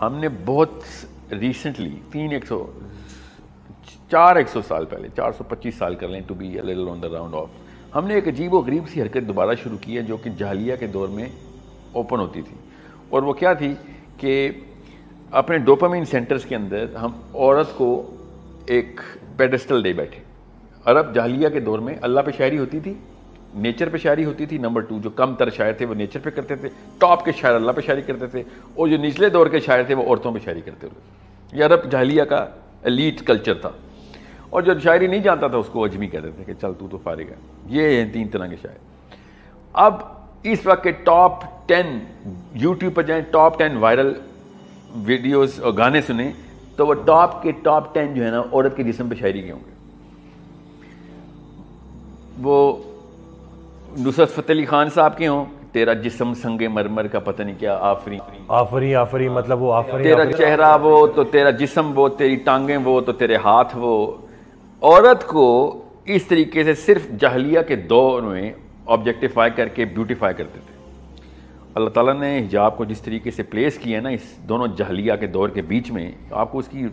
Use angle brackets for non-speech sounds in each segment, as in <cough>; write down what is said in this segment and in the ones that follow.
हमने बहुत रिसेंटली तीन एक सौ चार एक सौ साल पहले चार सौ पच्चीस साल कर लें to be little on the round off हमने एक अजीब व गरीब सी हरकत दोबारा शुरू की है जो कि जहलिया के दौर में ओपन होती थी और वो क्या थी कि अपने डोपामिन सेंटर्स के अंदर हम औरत को एक पेडस्टल दे बैठे अरब जाहलिया के दौर में अल्लाह पे शायरी होती थी नेचर पे शायरी होती थी नंबर टू जो कम तर शायर थे वो नेचर पे करते थे टॉप के शायर अल्लाह पे शायरी करते थे और जो निचले दौर के शायर थे वो औरतों पे शायरी करते थे ये अरब जहलिया का एलीट कल्चर था और जो शायरी नहीं जानता था उसको अजमी कहते थे कि चल तू तो फारिग है ये हैं तीन तरह के शायर अब इस वक्त के टॉप टेन यूट्यूब पर जाएँ टॉप टेन वायरल वीडियोज़ और गाने सुने तो वो टॉप के टॉप टेन जो है ना औरत के जिसम पर शायरी के होंगे वो नुसरत फतेह अली खान साहब के हों तेरा जिसम संगे मरमर का पता नहीं क्या आफरी आफरी आफरी मतलब वो आफरी तेरा चेहरा वो तो तेरा जिसम वो तेरी टांगे वो तो तेरे हाथ वो औरत को इस तरीके से सिर्फ जहलिया के दौर में ऑब्जेक्टिफाई करके ब्यूटिफाई करते थे अल्लाह ताला ने हिजाब को जिस तरीके से प्लेस किया ना इस दोनों जहलिया के दौर के बीच में आपको उसकी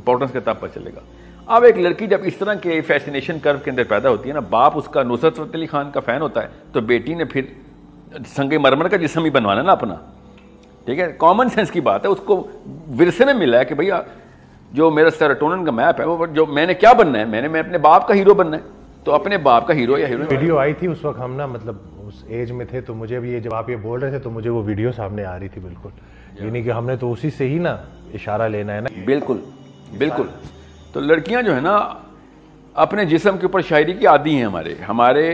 इंपॉर्टेंस का तब पता चलेगा अब एक लड़की जब इस तरह के फैसिनेशन कर्व के अंदर पैदा होती है ना बाप उसका नुसरत फत अली खान का फ़ैन होता है तो बेटी ने फिर संगे मरमर का जिसम ही बनवाना ना अपना ठीक है कॉमन सेंस की बात है उसको विरसे में मिला है कि भैया जो मेरा सेरोटोनिन का मैप है वो जो मैंने क्या बनना है मैंने मैं अपने बाप का हीरो बनना है तो अपने बाप का हीरो या हीरो वीडियो आई थी उस वक्त हम ना मतलब उस एज में थे तो मुझे भी ये जब आप ये बोल रहे थे तो मुझे वो वीडियो सामने आ रही थी बिल्कुल यानी कि हमने तो उसी से ही ना इशारा लेना है ना बिल्कुल बिल्कुल तो लड़कियां जो है ना अपने जिसम के ऊपर शायरी की आदि हैं हमारे हमारे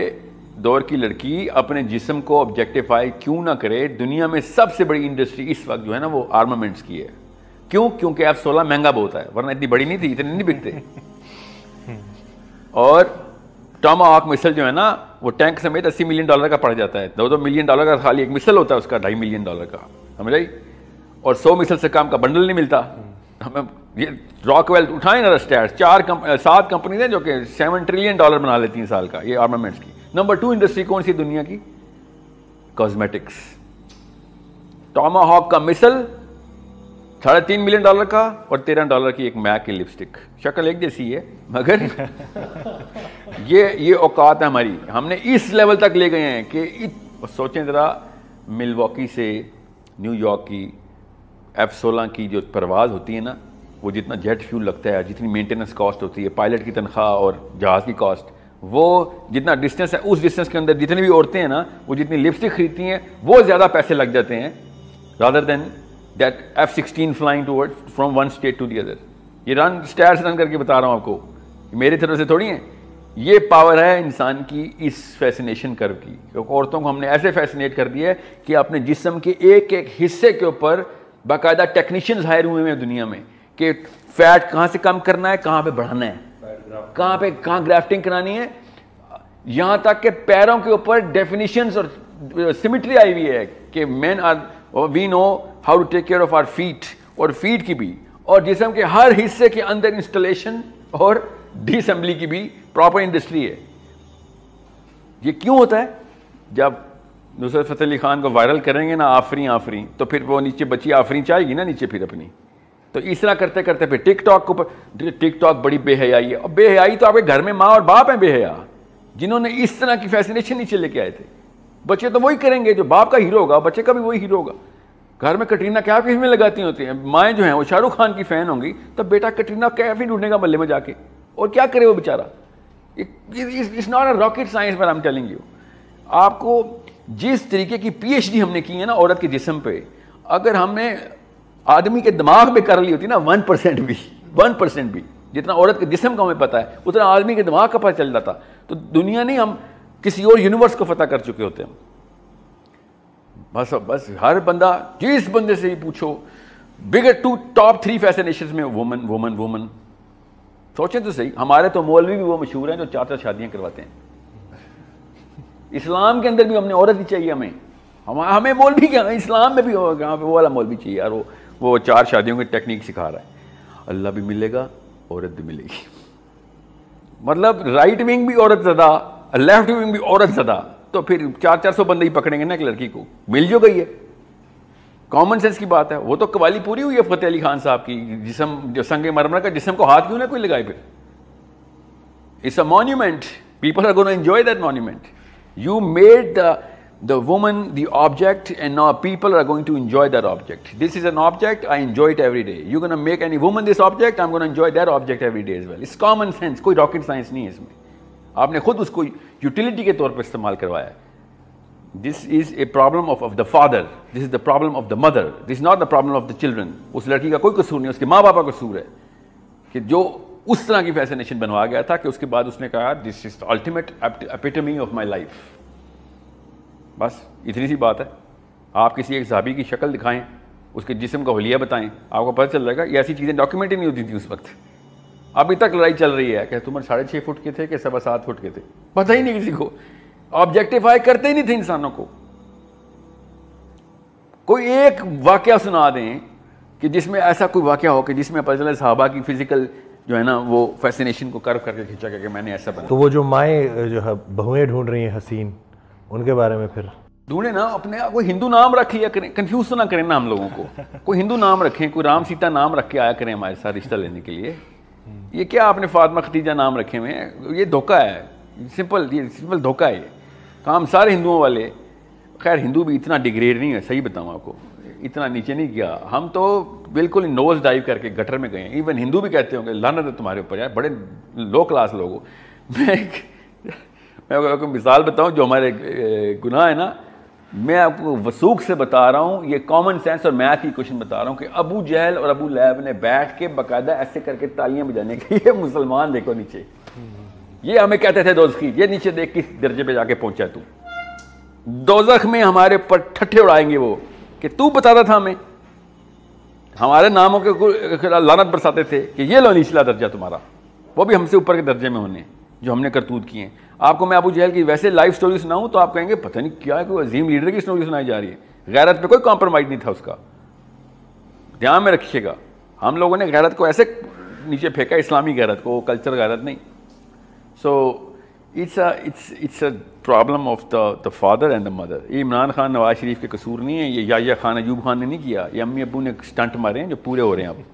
दौर की लड़की अपने जिसम को ऑब्जेक्टिफाई क्यों ना करे दुनिया में सबसे बड़ी इंडस्ट्री इस वक्त जो है ना वो आर्मामेंट्स की है क्यों क्योंकि एफ सोलह महंगा बहुत है वरना इतनी बड़ी नहीं थी इतने नहीं बिकते <laughs> और टॉम ऑक मिसल जो है ना वो टैंक समेत अस्सी मिलियन डॉलर का पड़ जाता है दो दो मिलियन डॉलर का खाली एक मिसल होता है उसका ढाई मिलियन डॉलर का समझ आई और सौ मिसल से काम का बंडल नहीं मिलता हमें ये रॉकवेल उठाएं ना स्टैट्स चार कम, सात कंपनी हैं जो कि सेवन ट्रिलियन डॉलर बना लेती हैं साल का ये आर्मामेंट्स की नंबर टू इंडस्ट्री कौन सी दुनिया की कॉस्मेटिक्स टॉमाहॉक का मिसल साढ़े तीन मिलियन डॉलर का और तेरह डॉलर की एक मैक की लिपस्टिक शक्ल एक जैसी है मगर <laughs> ये ये औकात है हमारी हमने इस लेवल तक ले गए हैं कि सोचें ज़रा मिलवॉकी से न्यूयॉर्क की एफ सोलह की जो परवाज़ होती है ना वो जितना जेट फ्यूल लगता है जितनी मेंटेनेंस कॉस्ट होती है पायलट की तनख्वाह और जहाज़ की कॉस्ट वो जितना डिस्टेंस है उस डिस्टेंस के अंदर जितनी भी औरतें हैं ना वो जितनी लिपस्टिक खरीदती हैं वो ज़्यादा पैसे लग जाते हैं rather than that F sixteen flying toward from one state to the other ये रन स्टैर से रन करके बता रहा हूँ आपको मेरे तरफ से थोड़ी है ये पावर है इंसान की इस फैसिनेशन कर्व की क्योंकि औरतों को हमने ऐसे फैसिनेट कर दिया है कि अपने जिसम के एक एक हिस्से के ऊपर बाकायदा टेक्नीशियंस हायर हुए हैं दुनिया में कि फैट कहाँ से कम करना है कहाँ पे बढ़ाना है कहाँ पे कहाँ ग्राफ्टिंग करानी है यहाँ तक के पैरों के ऊपर डेफिनेशंस और सिमिट्री आई हुई है कि man are we know how to take care of our feet और फीट की भी और जिसम के हर हिस्से के अंदर इंस्टॉलेशन और डिसम्बली की भी प्रॉपर इंडस्ट्री है ये क्यों होता है जब नुसरत फतेह अली खान को वायरल करेंगे ना आफरी आफरी तो फिर वो नीचे बची आफरी चाहेगी ना नीचे फिर अपनी तो इस तरह करते करते फिर टिकटॉक के ऊपर टिकटॉक बड़ी बेहयाई है और बेहयाई तो आपके घर में माँ और बाप हैं बेहया जिन्होंने इस तरह की फैसिनेशन नीचे लेके आए थे बच्चे तो वही करेंगे जो बाप का हीरो होगा बच्चे का भी वही हीरो होगा घर में कटरीना कैफ किस में लगाती होती हैं माएँ जो हैं वो शाहरुख खान की फ़ैन होंगी तो बेटा कटरीना कैफ ही ढूंढेगा मल्ले में जाके और क्या करे वो बेचारा it's not a rocket science पर एम टेलिंग यू आपको जिस तरीके की पीएचडी हमने की है ना औरत के जिसम पे अगर हमने आदमी के दिमाग पे कर ली होती ना वन परसेंट भी वन परसेंट भी जितना औरत के जिसम का हमें पता है उतना आदमी के दिमाग का पता चल जाता तो दुनिया नहीं हम किसी और यूनिवर्स को फतेह कर चुके होते हम बस बस हर बंदा जिस बंदे से ही पूछो bigger to top three fascination में वुमन वुमन वुमन सोचें तो सही हमारे तो मौलवी भी वो मशहूर हैं जो चार चार शादियां करवाते हैं इस्लाम के अंदर भी हमने औरत ही चाहिए हमें हम हमें मोल भी क्या इस्लाम में भी कहाँ वो वाला मोल भी चाहिए यार वो वो चार शादियों की टेक्निक सिखा रहा है अल्लाह भी मिलेगा औरत भी मिलेगी मतलब राइट विंग भी औरत ज़्यादा लेफ्ट विंग भी औरत ज़्यादा तो फिर चार चार सौ बंदे ही पकड़ेंगे ना एक लड़की को मिल जो गई है कॉमन सेंस की बात है वो तो कवाली पूरी हुई है फतेह अली खान साहब की जिसम जो संग मरमर का जिसम को हाथ क्यों ना कोई लगाए फिर it's a monument people are gonna enjoy that monument You made the, the woman the object and now people are going to enjoy that object. This is an object, I enjoy it every day. You're going to make any woman this object, I'm going to enjoy that object every day as well. It's common sense, कोई rocket science नहीं है इसमें आपने खुद उसको utility के तौर पर इस्तेमाल करवाया This is is problem of the of This is this the problem of the the mother this is not the problem of the उस लड़की का कोई कसूर नहीं उसके माँ बाप का कसूर है कि जो उस तरह की फैसिनेशन बनवा गया था कि उसके बाद उसने कहा this is ultimate epitome of my life बस इतनी सी बात है आप किसी एक जहाबी की शक्ल दिखाएं उसके जिसम का हलिया बताएं आपको पता चल जाएगा ये ऐसी चीज़ें डॉक्यूमेंट ही नहीं होती थी उस वक्त अभी तक लड़ाई चल रही है कि तुमर साढ़े छः फुट के थे कि सवा सात फुट के थे पता ही नहीं किसी को ऑब्जेक्टिफाई करते ही नहीं थे इंसानों को कोई एक वाक्य सुना दें कि जिसमें ऐसा कोई वाक्य हो कि जिसमें पता चले साहबा की फिजिकल जो है ना वो फैसिनेशन को कर्व करके खींचा करके मैंने ऐसा बना तो वो जो माए जो है बहुएं ढूंढ रही हैं हसीन उनके बारे में फिर ढूंढे ना अपने कोई हिंदू नाम रख लिया करें कन्फ्यूज तो ना करें ना हम लोगों को कोई हिंदू नाम रखें कोई राम सीता नाम रख के आया करें हमारे साथ रिश्ता लेने के लिए ये क्या आपने फातमा खतीजा नाम रखे हुए हैं ये धोखा है सिंपल ये सिंपल धोखा है ये काम तो सारे हिंदुओं वाले खैर हिंदू भी इतना डिग्रेड नहीं है सही बताऊँ आपको इतना नीचे नहीं गया हम तो बिल्कुल नोज डाइव करके गटर में गए इवन हिंदू भी कहते होंगे लानत है तुम्हारे ऊपर यार बड़े लो क्लास लोग <laughs> मैं मैं आपको मिसाल बताऊं जो हमारे गुनाह है ना मैं आपको वसूख से बता रहा हूं ये कॉमन सेंस और मैथ की क्वेश्चन बता रहा हूं कि अबू जहल और अबू लैब ने बैठ के बाकायदा ऐसे करके तालियां बजाने के ये <laughs> मुसलमान देखो नीचे ये हमें कहते थे दोस्त की ये नीचे देख किस दर्जे पे जाके पहुंचा तू दोजख में हमारे पर ठट्ठे उड़ाएंगे वो कि तू बताता था हमें हमारे नामों के खिलाफ लानत बरसाते थे कि ये लो निचला दर्जा तुम्हारा वो भी हमसे ऊपर के दर्जे में होने जो हमने करतूत किए हैं आपको मैं अबू जहल की वैसे लाइफ स्टोरी सुनाऊँ तो आप कहेंगे पता नहीं क्या कोई अजीम लीडर की स्टोरी सुनाई जा रही है गैरत पर कोई कॉम्प्रोमाइज़ नहीं था उसका ध्यान में रखिएगा हम लोगों ने गैरत को ऐसे नीचे फेंका इस्लामी गैरत को कल्चर गैरत नहीं so so, it's a it's it's a problem of the the father and the mother ये इमरान खान नवाज शरीफ के कसूर नहीं है ये याया खान अयूब खान ने नहीं किया ये अम्मी अबू ने स्टंट मारे हैं जो पूरे हो रहे हैं अब